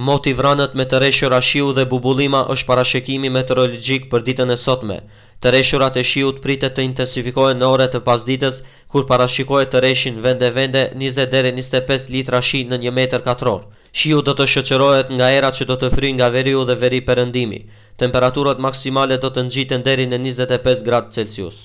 Moti vranët me të reshura shiu dhe bubulima është parashekimi meteorologjik për ditën e sotme. Të reshurat e shiut pritet të intensifikohen në orët e pasdites, kur parashikohet të reshin vende vende 20 deri 25 litra shi në 1 meter katror. Shiu do të shëqërohet nga era që do të fry nga veriu dhe veri përëndimi. Temperaturat maksimale do të ngjiten deri në 25 gradë Celsius.